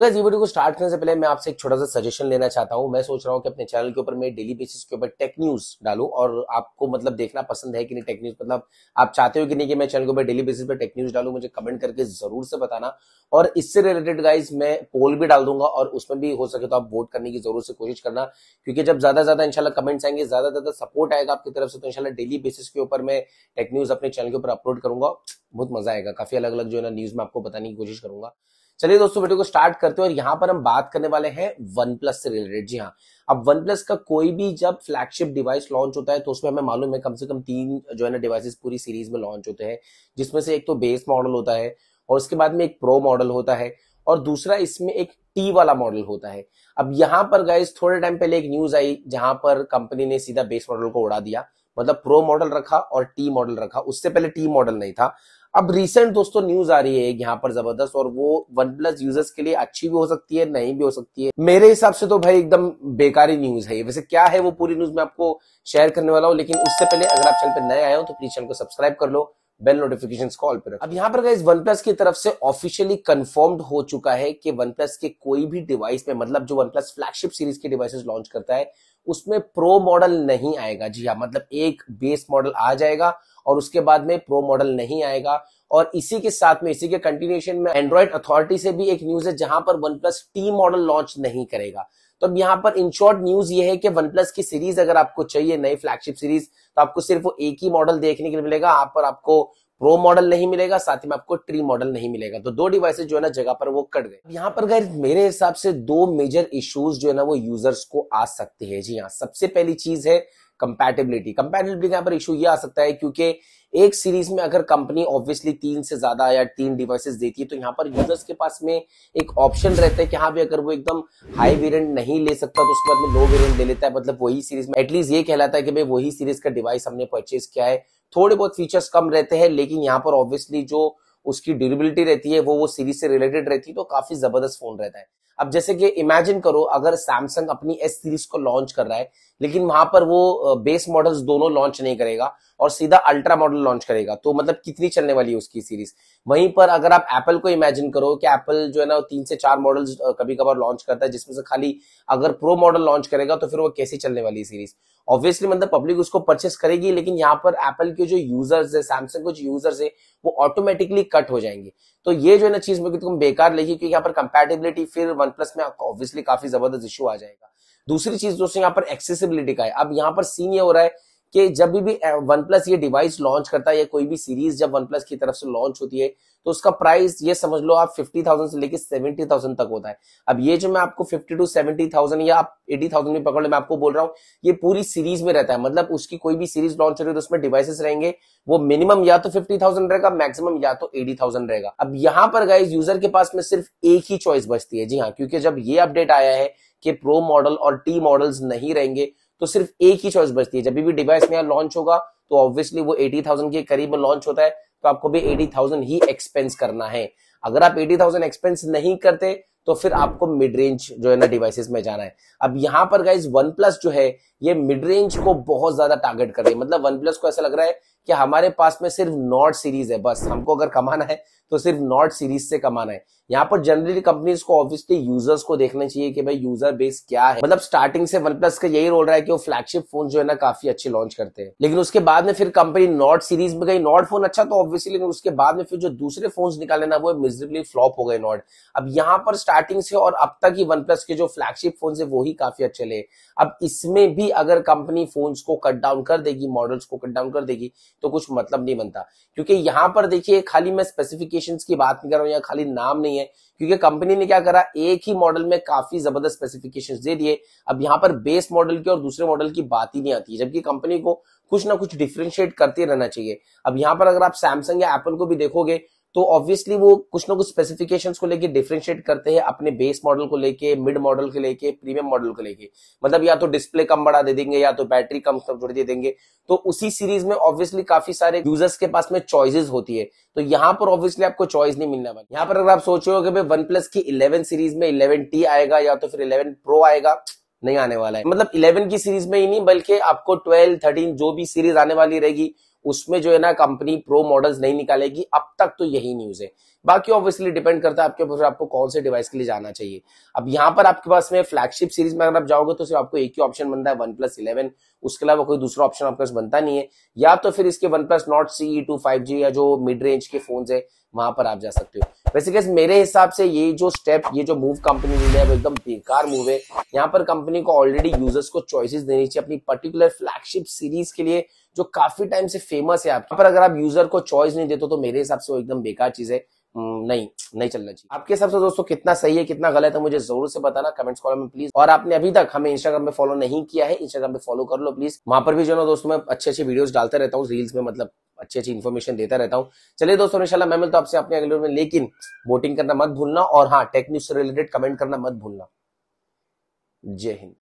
तो इस वीडियो को स्टार्ट करने से पहले मैं आपसे एक छोटा सा सजेशन लेना चाहता हूँ मैं सोच रहा हूँ कि अपने चैनल के ऊपर मैं डेली बेसिस के ऊपर टेक न्यूज डालू और आपको मतलब देखना पसंद है कि नहीं टेक न्यूज मतलब आप चाहते हो कि नहीं कि मैं चैनल के ऊपर डेली बेसिस पर टेक न्यूज डालू मुझे कमेंट करके जरूर से बताना और इससे रिलेटेड गाइज मैं पोल भी डाल दूंगा और उसमें भी हो सके तो आप वोट करने की जरूर से कोशिश करना क्योंकि जब ज्यादा ज्यादा इनशाला कमेंट्स आएंगे ज्यादा ज्यादा सपोर्ट आएगा आपकी तरफ से तो इनशाला डेली बेसिस के ऊपर मैं टेक न्यूज अपने चैनल के ऊपर अपलोड करूंगा बहुत मजा आएगा काफी अलग अलग जो है ना न्यूज में आपको बताने की कोशिश करूंगा चलिए दोस्तों वीडियो को स्टार्ट करते हैं और यहाँ पर हम बात करने वाले हैं वन प्लस से रिलेटेड जी हाँ अब वन प्लस का कोई भी जब फ्लैगशिप डिवाइस लॉन्च होता है तो उसमें हमें मालूम है कम से कम तीन जो है ना डिवाइसेस पूरी सीरीज में लॉन्च होते हैं जिसमें से एक तो बेस मॉडल होता है और उसके बाद में एक प्रो मॉडल होता है और दूसरा इसमें एक टी वाला मॉडल होता है अब यहाँ पर गाइज थोड़े टाइम पहले एक न्यूज आई जहां पर कंपनी ने सीधा बेस मॉडल को उड़ा दिया मतलब प्रो मॉडल रखा और टी मॉडल रखा उससे पहले टी मॉडल नहीं था अब रिसेंट दोस्तों न्यूज आ रही है यहाँ पर जबरदस्त और वो वन प्लस यूजर्स के लिए अच्छी भी हो सकती है नहीं भी हो सकती है मेरे हिसाब से तो भाई एकदम बेकारी न्यूज है वैसे क्या है वो पूरी न्यूज मैं आपको शेयर करने वाला हूँ लेकिन उससे पहले अगर आप चैनल पर नए आए हो तो प्लीज चैनल को सब्सक्राइब कर लो बेल नोटिफिकेशन कॉल पर अब यहाँ पर गाइज वन प्लस की तरफ से ऑफिशियली कंफर्म्ड हो चुका है कि वन प्लस के कोई भी डिवाइस में मतलब जो वन प्लस फ्लैगशिप सीरीज के डिवाइसेस लॉन्च करता है उसमें प्रो मॉडल नहीं आएगा जी हाँ मतलब एक बेस मॉडल आ जाएगा और उसके बाद में प्रो मॉडल नहीं आएगा और इसी के साथ में इसी के कंटिन्यूशन में एंड्रॉइड अथॉरिटी से भी एक न्यूज है जहां पर OnePlus T model launch नहीं करेगा तो अब यहाँ पर इन शॉर्ट न्यूज ये है कि वन प्लस की सीरीज अगर आपको चाहिए नई फ्लैगशिप सीरीज तो आपको सिर्फ वो एक ही मॉडल देखने के लिए मिलेगा आप पर आपको प्रो मॉडल नहीं मिलेगा साथ ही में आपको ट्री मॉडल नहीं मिलेगा तो दो डिवाइसेस जो है ना जगह पर वो कट गए यहाँ पर गैर मेरे हिसाब से दो मेजर इश्यूज जो है ना वो यूजर्स को आ सकते हैं जी हाँ सबसे पहली चीज है कंपैटिबिलिटी कंपैटिबिलिटी यहाँ पर इशू ये आ सकता है क्योंकि एक सीरीज में अगर कंपनी ऑब्वियसली तीन से ज्यादा या तीन डिवाइसेस देती है तो यहाँ पर यूजर्स के पास में एक ऑप्शन रहता है कि हाँ भी अगर वो एकदम हाई वेरिएंट नहीं ले सकता तो उसके बाद में लो वेरिएंट ले लेता है मतलब वही सीरीज में एटलीस्ट ये कहलाता है कि भाई वही सीरीज का डिवाइस हमने परचेज किया है थोड़े बहुत फीचर्स कम रहते हैं लेकिन यहाँ पर ऑब्वियसली जो उसकी ड्यूरेबिलिटी रहती है वो वो सीरीज से रिलेटेड रहती है तो काफी जबरदस्त फोन रहता है अब जैसे कि इमेजिन करो अगर सैमसंग अपनी एस सीरीज को लॉन्च कर रहा है लेकिन वहां पर वो बेस मॉडल्स दोनों लॉन्च नहीं करेगा और सीधा अल्ट्रा मॉडल लॉन्च करेगा तो मतलब कितनी चलने वाली है उसकी सीरीज वहीं पर अगर आप एप्पल को इमेजिन करो कि एप्पल जो है ना तीन से चार मॉडल्स कभी कभार लॉन्च करता है जिसमें से खाली अगर प्रो मॉडल लॉन्च करेगा तो फिर वो कैसी चलने वाली सीरीज ऑब्वियसली मतलब पब्लिक उसको परचेस करेगी लेकिन यहाँ पर एप्पल के जो यूजर्स है सैमसंग के जो यूजर्स है वो ऑटोमेटिकली कट हो जाएंगे तो ये जो है ना चीज तुम बेकार लगी क्योंकि यहाँ पर कंपेटेबिलिटी फिर वन प्लस में ऑब्वियसली काफी जबरदस्त इशू आ जाएगा दूसरी चीज दोस्तों यहाँ पर एक्सेसिबिलिटी का है अब यहाँ पर सीन ये हो रहा है कि जब भी वन प्लस ये डिवाइस लॉन्च करता है या कोई भी सीरीज जब वन प्लस की तरफ से लॉन्च होती है तो उसका प्राइस ये समझ लो आप फिफ्टी थाउजेंड से लेकर सेवेंटी थाउजेंड तक होता है अब ये जो मैं आपको फिफ्टी टू सेवेंटी थाउजेंड या आप एटी थाउजेंड में पकड़ लो मैं आपको बोल रहा हूँ ये पूरी सीरीज में रहता है मतलब उसकी कोई भी सीरीज लॉन्च हो रही है तो उसमें डिवाइसेस रहेंगे वो मिनिमम या तो फिफ्टी थाउजेंड रहेगा मैक्सिमम या तो एटी थाउजेंड रहेगा अब यहाँ पर गाइज यूजर के पास में सिर्फ एक ही चॉइस बचती है जी हाँ क्योंकि जब ये अपडेट आया है कि प्रो मॉडल और टी मॉडल्स नहीं रहेंगे तो सिर्फ एक ही चॉइस बचती है जब भी डिवाइस नया लॉन्च होगा तो ऑब्वियसली वो एटी थाउजेंड के करीब लॉन्च होता है तो आपको भी एटी थाउजेंड ही एक्सपेंस करना है अगर आप एटी थाउजेंड एक्सपेंस नहीं करते तो फिर आपको मिड रेंज जो है ना डिवाइसेस में जाना है अब यहां पर गाइज वन प्लस जो है ये मिड रेंज को बहुत ज्यादा टारगेट कर रही है मतलब वन प्लस को ऐसा लग रहा है कि हमारे पास में सिर्फ नॉट सीरीज है बस हमको अगर कमाना है तो सिर्फ नॉट सीरीज से कमाना है यहाँ पर जनरली कंपनीज को ऑब्वियसली यूजर्स को देखना चाहिए कि भाई यूजर बेस क्या है मतलब स्टार्टिंग से वन प्लस का यही रोल रहा है कि वो फ्लैगशिप फोन जो है ना काफी अच्छे लॉन्च करते हैं लेकिन उसके बाद में फिर कंपनी नॉट सीरीज में गई नॉट फोन अच्छा तो ऑब्वियसली लेकिन उसके बाद में फिर जो दूसरे फोन निकाले ना वो मिजरेबली फ्लॉप हो गए नॉट अब यहाँ पर स्टार्टिंग से और अब तक ही वन प्लस के जो फ्लैगशिप फोन है वो ही काफी अच्छे ले अब इसमें भी भी अगर कंपनी फोन्स को कट डाउन कर देगी मॉडल्स को कट डाउन कर देगी तो कुछ मतलब नहीं बनता क्योंकि यहां पर देखिए खाली मैं स्पेसिफिकेशंस की बात नहीं कर रहा हूं खाली नाम नहीं है क्योंकि कंपनी ने क्या करा एक ही मॉडल में काफी जबरदस्त स्पेसिफिकेशन दे दिए अब यहां पर बेस मॉडल की और दूसरे मॉडल की बात ही नहीं आती जबकि कंपनी को कुछ ना कुछ डिफ्रेंशिएट करते रहना चाहिए अब यहां पर अगर आप सैमसंग या एप्पल को भी देखोगे तो ऑब्वियसली वो कुछ ना कुछ स्पेसिफिकेशन को लेकर डिफ्रेंशिएट करते हैं अपने बेस मॉडल को लेके मिड मॉडल को लेके प्रीमियम मॉडल को लेके मतलब या तो डिस्प्ले कम बड़ा दे देंगे या तो बैटरी कम जोड़ दे देंगे तो उसी सीरीज में ऑब्वियसली काफी सारे यूजर्स के पास में चॉइसेस होती है तो यहाँ पर ऑब्वियसली आपको चॉइस नहीं मिलने वाली यहाँ पर अगर आप सोच रहे हो कि वन प्लस की इलेवन सीरीज में इलेवन टी आएगा या तो फिर इलेवन प्रो आएगा नहीं आने वाला है मतलब 11 की सीरीज में ही नहीं बल्कि आपको 12, 13 जो भी सीरीज आने वाली रहेगी उसमें जो है ना कंपनी प्रो मॉडल्स नहीं निकालेगी अब तक तो यही न्यूज है बाकी ऑब्वियसली डिपेंड करता है आपके ऊपर आपको कौन से डिवाइस के लिए जाना चाहिए अब यहाँ पर आपके पास में फ्लैगशिप सीरीज में अगर आप जाओगे तो सिर्फ आपको एक ही ऑप्शन बनता है वन प्लस इलेवन उसके अलावा कोई दूसरा ऑप्शन आपके पास बनता नहीं है या तो फिर इसके OnePlus Nord CE two five G या जो मिड रेंज के फोन है वहां पर आप जा सकते हो वैसे कैसे मेरे हिसाब से ये जो स्टेप ये जो मूव कंपनी ने लिया है वो एकदम बेकार मूव है यहाँ पर कंपनी को ऑलरेडी यूजर्स को चॉइसेस देनी चाहिए अपनी पर्टिकुलर फ्लैगशिप सीरीज के लिए जो काफी टाइम से फेमस है आपके पर अगर आप यूजर को चॉइस नहीं देते तो मेरे हिसाब से वो एकदम बेकार चीज है हम्म, नहीं नहीं चलना चाहिए आपके हिसाब से दोस्तों कितना सही है कितना गलत है मुझे जरूर से बताना कमेंट्स कॉलम में प्लीज और आपने अभी तक हमें इंस्टाग्राम पे फॉलो नहीं किया है इंस्टाग्राम पे फॉलो कर लो प्लीज वहां पर भी जो ना दोस्तों मैं अच्छे अच्छे वीडियोस डालता रहता हूँ रील्स में मतलब अच्छी अच्छी इन्फॉर्मेशन देता रहता हूँ चलिए दोस्तों इंशाल्लाह मैं मिलता हूँ आपसे अपने अगले में लेकिन वोटिंग करना मत भूलना और हाँ टेक्निक्स से रिलेटेड कमेंट करना मत भूलना जय हिंद